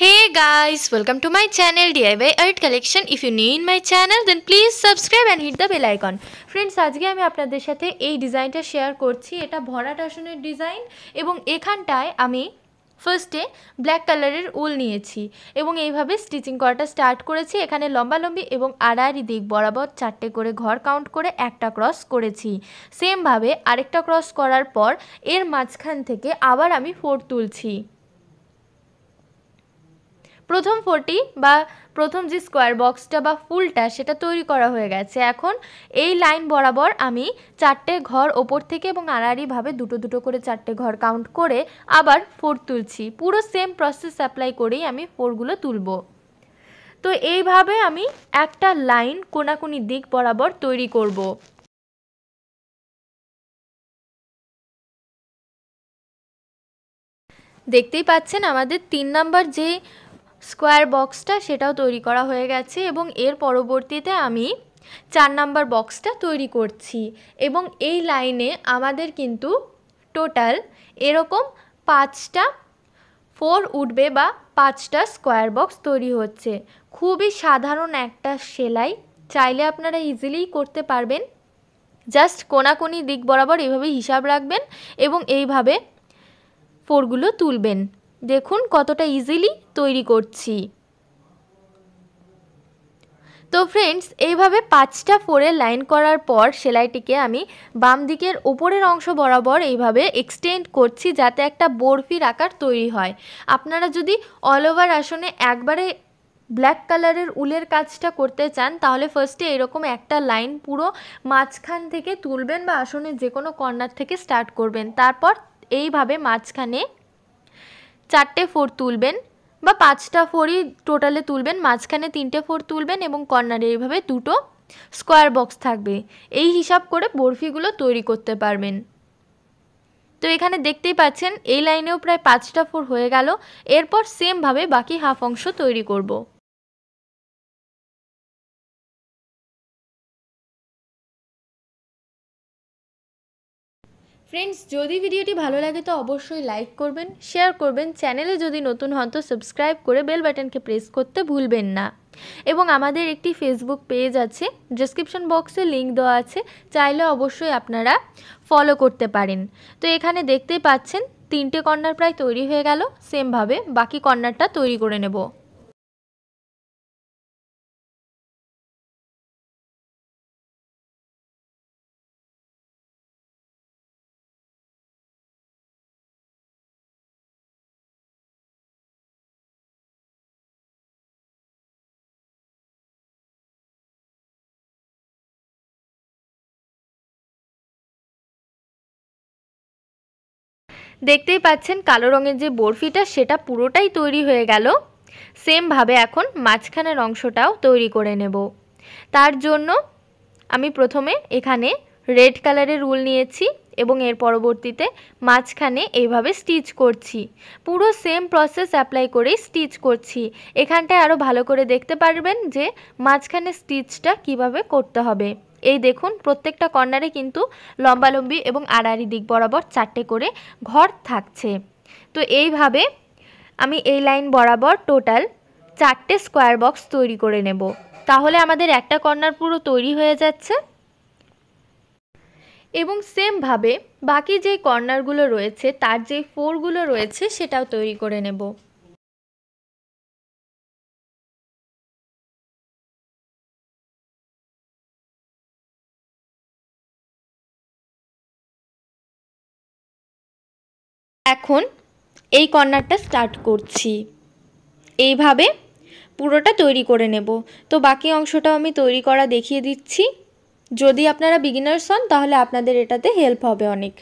Hey guys, welcome to my channel DIY Art Collection. If you new in my channel then please subscribe and hit the bell icon. Friends আজকে আমি আপনাদের সাথে এই ডিজাইনটা share করছি এটা ভরাট আসনের ডিজাইন এবং এখানটায় আমি ফার্স্টে ব্ল্যাক কালারের উল নিয়েছি এবং এইভাবে স্টিচিং করাটা স্টার্ট করেছি এখানে লম্বালম্বি এবং আড়াআড়ি দিক বরাবর চারটে করে ঘর কাউন্ট করে একটা ক্রস করেছি সেমভাবে আরেকটা ক্রস করার পর এর মাঝখান থেকে আবার আমি ফোর তুলছি প্রথম ফোরটি বা প্রথম যে স্কোয়ার বক্সটা বা ফুলটা সেটা তৈরি করা হয়ে গেছে এখন এই লাইন বরাবর আমি চারটে ঘর ওপর থেকে এবং আড়াআড়িভাবে দুটো দুটো করে চারটে ঘর কাউন্ট করে আবার ফোর তুলছি পুরো সেম প্রসেস অ্যাপ্লাই করেই আমি ফোরগুলো তুলব তো এইভাবে আমি একটা লাইন কোনাকুনি দিক বরাবর তৈরি করব। দেখতেই পাচ্ছেন আমাদের তিন নাম্বার যে স্কোয়ার বক্সটা সেটাও তৈরি করা হয়ে গেছে এবং এর পরবর্তীতে আমি চার নাম্বার বক্সটা তৈরি করছি এবং এই লাইনে আমাদের কিন্তু টোটাল এরকম পাঁচটা ফোর উঠবে বা পাঁচটা স্কোয়ার বক্স তৈরি হচ্ছে খুবই সাধারণ একটা সেলাই চাইলে আপনারা ইজিলি করতে পারবেন জাস্ট কোনাকোনি দিক বরাবর এভাবে হিসাব রাখবেন এবং এইভাবে ফোরগুলো তুলবেন দেখুন কতটা ইজিলি তৈরি করছি তো ফ্রেন্ডস এইভাবে পাঁচটা ফোরে লাইন করার পর সেলাইটিকে আমি বাম দিকের ওপরের অংশ বরাবর এইভাবে এক্সটেন্ড করছি যাতে একটা বরফির আকার তৈরি হয় আপনারা যদি অল ওভার আসনে একবারে ব্ল্যাক কালারের উলের কাজটা করতে চান তাহলে ফার্স্টে এরকম একটা লাইন পুরো মাঝখান থেকে তুলবেন বা আসনে যে কোনো কর্নার থেকে স্টার্ট করবেন তারপর এইভাবে মাঝখানে চারটে ফোর তুলবেন বা পাঁচটা ফোরই টোটালে তুলবেন মাঝখানে তিনটে ফোর তুলবেন এবং কর্নারে এইভাবে দুটো স্কোয়ার বক্স থাকবে এই হিসাব করে বরফিগুলো তৈরি করতে পারবেন তো এখানে দেখতেই পাচ্ছেন এই লাইনেও প্রায় পাঁচটা ফোর হয়ে গেল এরপর সেমভাবে বাকি হাফ অংশ তৈরি করব ফ্রেন্ডস যদি ভিডিওটি ভালো লাগে তো অবশ্যই লাইক করবেন শেয়ার করবেন চ্যানেলে যদি নতুন হন তো সাবস্ক্রাইব করে বেল বাটনকে প্রেস করতে ভুলবেন না এবং আমাদের একটি ফেসবুক পেজ আছে ডিসক্রিপশন বক্সে লিঙ্ক দেওয়া আছে চাইলে অবশ্যই আপনারা ফলো করতে পারেন তো এখানে দেখতেই পাচ্ছেন তিনটে কর্নার প্রায় তৈরি হয়ে গেল সেমভাবে বাকি কর্নারটা তৈরি করে নেবো দেখতেই পাচ্ছেন কালো রঙের যে বরফিটা সেটা পুরোটাই তৈরি হয়ে গেল সেমভাবে এখন মাঝখানের অংশটাও তৈরি করে নেব তার জন্য আমি প্রথমে এখানে রেড কালারের রুল নিয়েছি এবং এর পরবর্তীতে মাঝখানে এইভাবে স্টিচ করছি পুরো সেম প্রসেস অ্যাপ্লাই করেই স্টিচ করছি এখানটায় আরও ভালো করে দেখতে পারবেন যে মাঝখানে স্টিচটা কিভাবে করতে হবে এই দেখুন প্রত্যেকটা কর্নারে কিন্তু লম্বালম্বি এবং আড়াআড়ি দিক বরাবর চারটে করে ঘর থাকছে তো এইভাবে আমি এই লাইন বরাবর টোটাল চারটে স্কোয়ার বক্স তৈরি করে নেব তাহলে আমাদের একটা কর্নার পুরো তৈরি হয়ে যাচ্ছে এবং সেমভাবে বাকি যে কর্নারগুলো রয়েছে তার যে ফোরগুলো রয়েছে সেটাও তৈরি করে নেব এখন এই কর্নারটা স্টার্ট করছি এইভাবে পুরোটা তৈরি করে নেব তো বাকি অংশটাও আমি তৈরি করা দেখিয়ে দিচ্ছি যদি আপনারা বিগিনার্স হন তাহলে আপনাদের এটাতে হেল্প হবে অনেক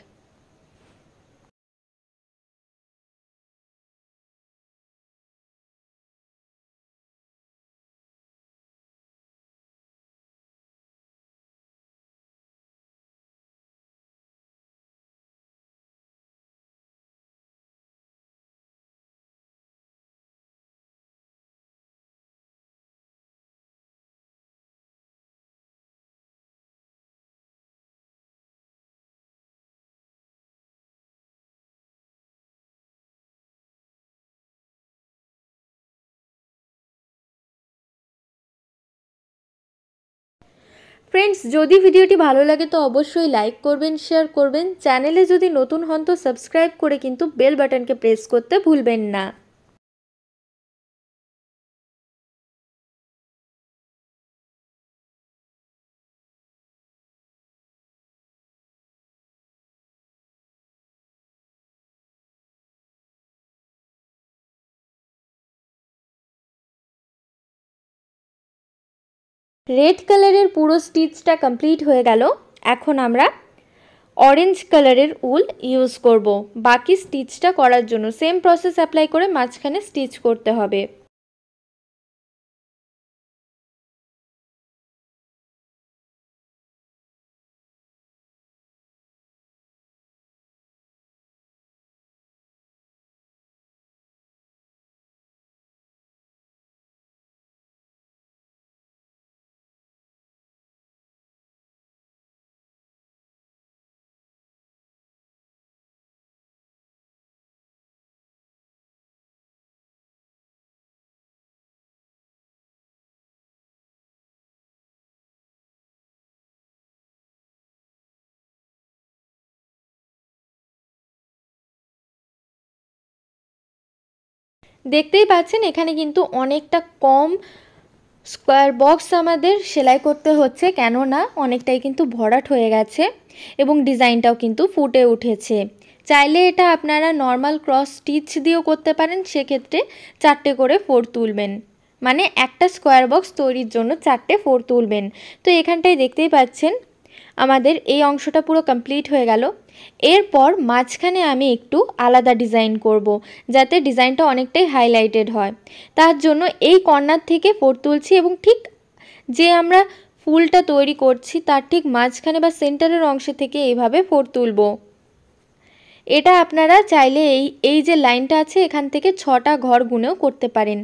ফ্রেন্ডস যদি ভিডিওটি ভালো লাগে তো অবশ্যই লাইক করবেন শেয়ার করবেন চ্যানেলে যদি নতুন হন তো সাবস্ক্রাইব করে কিন্তু বেল বাটনকে প্রেস করতে ভুলবেন না রেড কালারের পুরো স্টিচটা কমপ্লিট হয়ে গেল এখন আমরা অরেঞ্জ কালারের উল ইউজ করব বাকি স্টিচটা করার জন্য সেম প্রসেস অ্যাপ্লাই করে মাঝখানে স্টিচ করতে হবে দেখতেই পাচ্ছেন এখানে কিন্তু অনেকটা কম স্কোয়ার বক্স আমাদের সেলাই করতে হচ্ছে কেননা অনেকটাই কিন্তু ভরাট হয়ে গেছে এবং ডিজাইনটাও কিন্তু ফুটে উঠেছে চাইলে এটা আপনারা নর্মাল ক্রস স্টিচ দিয়েও করতে পারেন সেক্ষেত্রে চারটে করে ফোর তুলবেন মানে একটা স্কোয়ার বক্স তৈরির জন্য চারটে ফোর তুলবেন তো এখানটায় দেখতেই পাচ্ছেন আমাদের এই অংশটা পুরো কমপ্লিট হয়ে গেল এরপর মাঝখানে আমি একটু আলাদা ডিজাইন করব। যাতে ডিজাইনটা অনেকটাই হাইলাইটেড হয় তার জন্য এই কর্নার থেকে ফোর তুলছি এবং ঠিক যে আমরা ফুলটা তৈরি করছি তার ঠিক মাঝখানে বা সেন্টারের অংশে থেকে এইভাবে ফোর তুলব এটা আপনারা চাইলে এই এই যে লাইনটা আছে এখান থেকে ছটা ঘর গুনেও করতে পারেন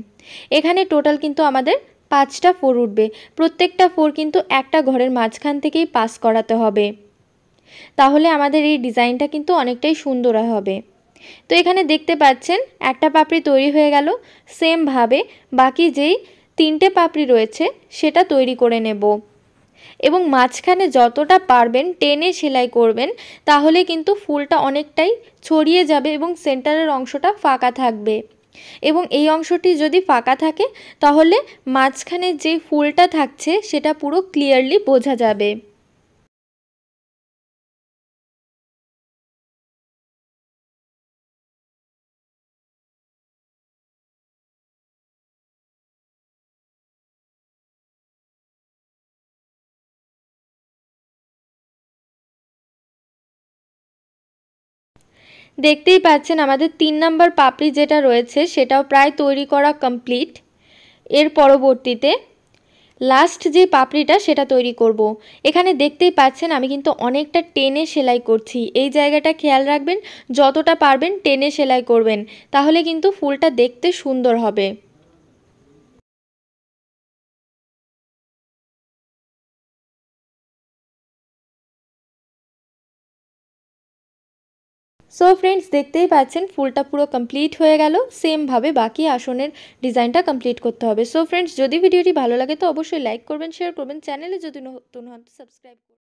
এখানে টোটাল কিন্তু আমাদের পাঁচটা ফোর উঠবে প্রত্যেকটা ফোর কিন্তু একটা ঘরের মাঝখান থেকেই পাস করাতে হবে তাহলে আমাদের এই ডিজাইনটা কিন্তু অনেকটাই সুন্দর হবে তো এখানে দেখতে পাচ্ছেন একটা পাপড়ি তৈরি হয়ে গেল সেমভাবে বাকি যেই তিনটে পাপড়ি রয়েছে সেটা তৈরি করে নেব এবং মাঝখানে যতটা পারবেন টেনে সেলাই করবেন তাহলে কিন্তু ফুলটা অনেকটাই ছড়িয়ে যাবে এবং সেন্টারের অংশটা ফাঁকা থাকবে এবং এই অংশটি যদি ফাঁকা থাকে তাহলে মাঝখানে যে ফুলটা থাকছে সেটা পুরো ক্লিয়ারলি বোঝা যাবে দেখতেই পাচ্ছেন আমাদের তিন নম্বর পাপড়ি যেটা রয়েছে সেটাও প্রায় তৈরি করা কমপ্লিট এর পরবর্তীতে লাস্ট যে পাপড়িটা সেটা তৈরি করব। এখানে দেখতেই পাচ্ছেন আমি কিন্তু অনেকটা টেনে সেলাই করছি এই জায়গাটা খেয়াল রাখবেন যতটা পারবেন টেনে সেলাই করবেন তাহলে কিন্তু ফুলটা দেখতে সুন্দর হবে সো ফ্রেন্ডস দেখতেই পাচ্ছেন ফুলটা পুরো কমপ্লিট হয়ে গেল সেমভাবে বাকি আসনের ডিজাইনটা কমপ্লিট করতে হবে সো ফ্রেন্ডস যদি ভিডিওটি ভালো লাগে তো অবশ্যই লাইক করবেন শেয়ার করবেন চ্যানেলে যদি নতুন হন সাবস্ক্রাইব